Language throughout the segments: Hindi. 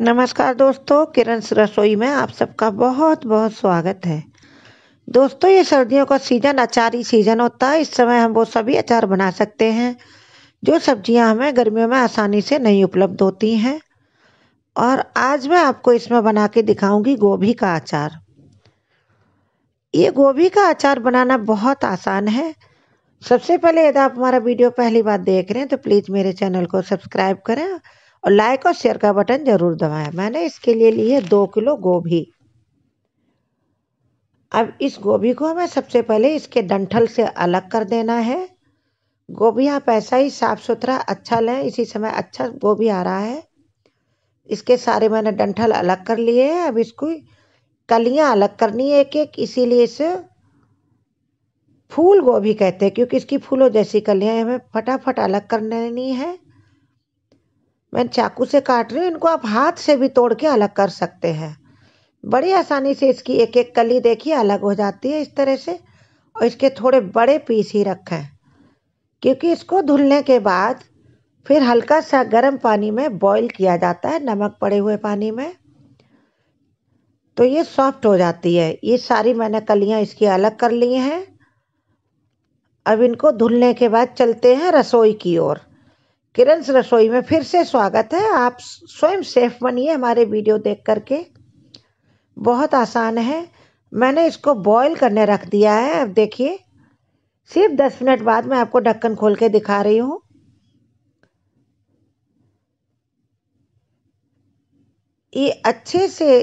नमस्कार दोस्तों किरण रसोई में आप सबका बहुत बहुत स्वागत है दोस्तों ये सर्दियों का सीज़न अचारी सीज़न होता है इस समय हम वो सभी अचार बना सकते हैं जो सब्जियां हमें गर्मियों में आसानी से नहीं उपलब्ध होती हैं और आज मैं आपको इसमें बना के दिखाऊंगी गोभी का अचार ये गोभी का अचार बनाना बहुत आसान है सबसे पहले यदि आप हमारा वीडियो पहली बार देख रहे हैं तो प्लीज़ मेरे चैनल को सब्सक्राइब करें और लाइक और शेयर का बटन ज़रूर दबाएं मैंने इसके लिए ली है दो किलो गोभी अब इस गोभी को हमें सबसे पहले इसके डंठल से अलग कर देना है गोभी आप ऐसा ही साफ़ सुथरा अच्छा लें इसी समय अच्छा गोभी आ रहा है इसके सारे मैंने डंठल अलग कर लिए हैं अब इसको कलियां अलग करनी है एक एक इसीलिए इसे फूल गोभी कहते हैं क्योंकि इसकी फूलों जैसी कलियां हमें फटाफट अलग कर लेनी है मैं चाकू से काट रही हूँ इनको आप हाथ से भी तोड़ के अलग कर सकते हैं बड़ी आसानी से इसकी एक एक कली देखिए अलग हो जाती है इस तरह से और इसके थोड़े बड़े पीस ही रखें क्योंकि इसको धुलने के बाद फिर हल्का सा गर्म पानी में बॉईल किया जाता है नमक पड़े हुए पानी में तो ये सॉफ्ट हो जाती है ये सारी मैंने कलियाँ इसकी अलग कर ली हैं अब इनको धुलने के बाद चलते हैं रसोई की ओर किरण्स रसोई में फिर से स्वागत है आप स्वयं सेफ बनिए हमारे वीडियो देख करके बहुत आसान है मैंने इसको बॉईल करने रख दिया है अब देखिए सिर्फ दस मिनट बाद मैं आपको ढक्कन खोल के दिखा रही हूँ ये अच्छे से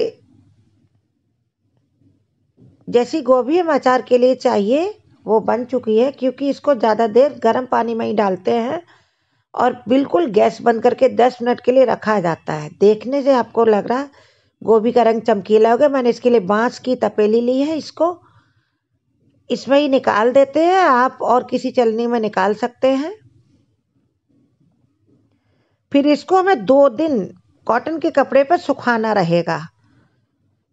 जैसी गोभी हम अचार के लिए चाहिए वो बन चुकी है क्योंकि इसको ज़्यादा देर गर्म पानी में ही डालते हैं और बिल्कुल गैस बंद करके दस मिनट के लिए रखा जाता है देखने से आपको लग रहा गोभी का रंग चमकीला हो गया मैंने इसके लिए बांस की तपेली ली है इसको इसमें ही निकाल देते हैं आप और किसी चलनी में निकाल सकते हैं फिर इसको हमें दो दिन कॉटन के कपड़े पर सुखाना रहेगा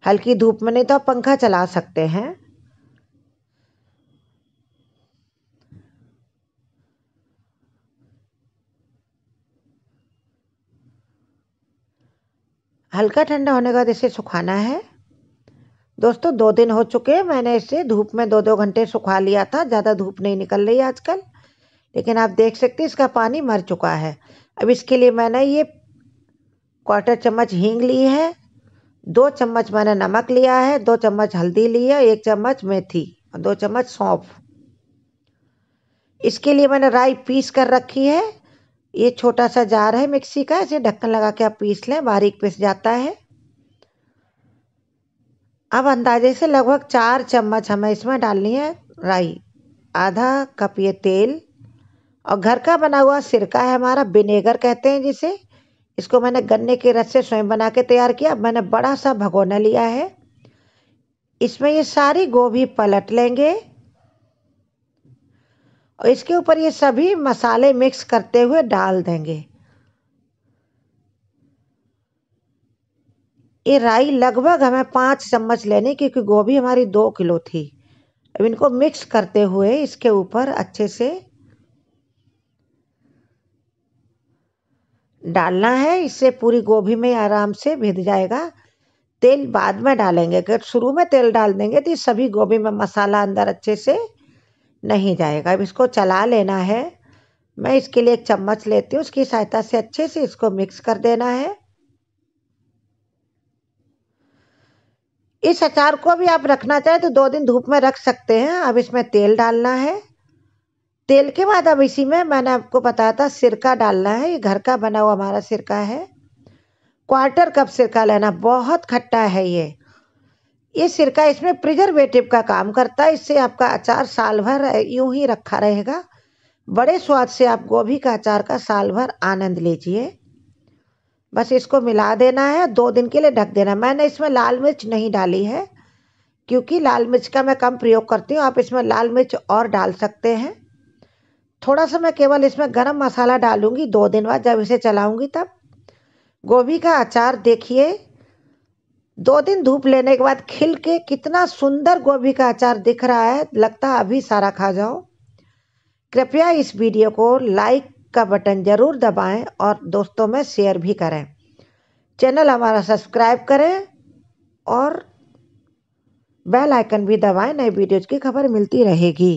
हल्की धूप में नहीं तो आप पंखा चला सकते हैं हल्का ठंडा होने के बाद इसे सुखाना है दोस्तों दो दिन हो चुके हैं मैंने इसे धूप में दो दो घंटे सुखा लिया था ज़्यादा धूप नहीं निकल रही आजकल लेकिन आप देख सकते हैं इसका पानी मर चुका है अब इसके लिए मैंने ये क्वार्टर चम्मच हींग ली है दो चम्मच मैंने नमक लिया है दो चम्मच हल्दी ली है एक चम्मच मेथी और दो चम्मच सौंफ इसके लिए मैंने राई पीस कर रखी है ये छोटा सा जार है मिक्सी का इसे ढक्कन लगा के आप पीस लें बारीक पीस जाता है अब अंदाजे से लगभग चार चम्मच हमें इसमें डालनी है राई आधा कप ये तेल और घर का बना हुआ सिरका है हमारा विनेगर कहते हैं जिसे इसको मैंने गन्ने के रस से स्वयं बना के तैयार किया अब मैंने बड़ा सा भगोना लिया है इसमें ये सारी गोभी पलट लेंगे और इसके ऊपर ये सभी मसाले मिक्स करते हुए डाल देंगे ये राई लगभग हमें पाँच चम्मच लेनी क्योंकि गोभी हमारी दो किलो थी अब इनको मिक्स करते हुए इसके ऊपर अच्छे से डालना है इससे पूरी गोभी में आराम से भिज जाएगा तेल बाद में डालेंगे अगर शुरू में तेल डाल देंगे तो सभी गोभी में मसाला अंदर अच्छे से नहीं जाएगा अब इसको चला लेना है मैं इसके लिए एक चम्मच लेती हूँ उसकी सहायता से अच्छे से इसको मिक्स कर देना है इस अचार को भी आप रखना चाहें तो दो दिन धूप में रख सकते हैं अब इसमें तेल डालना है तेल के बाद अब इसी में मैंने आपको बताया था सिरका डालना है ये घर का बना हुआ हमारा सिरका है क्वार्टर कप सिरका लेना बहुत खट्टा है ये ये सिरका इसमें प्रिजर्वेटिव का काम करता है इससे आपका अचार साल भर यूं ही रखा रहेगा बड़े स्वाद से आप गोभी का अचार का साल भर आनंद लीजिए बस इसको मिला देना है दो दिन के लिए ढक देना मैंने इसमें लाल मिर्च नहीं डाली है क्योंकि लाल मिर्च का मैं कम प्रयोग करती हूँ आप इसमें लाल मिर्च और डाल सकते हैं थोड़ा सा मैं केवल इसमें गरम मसाला डालूंगी दो दिन बाद जब इसे चलाऊंगी तब गोभी का अचार देखिए दो दिन धूप लेने के बाद खिल के कितना सुंदर गोभी का अचार दिख रहा है लगता अभी सारा खा जाओ कृपया इस वीडियो को लाइक का बटन ज़रूर दबाएं और दोस्तों में शेयर भी करें चैनल हमारा सब्सक्राइब करें और बेल आइकन भी दबाएं नए वीडियोज़ की खबर मिलती रहेगी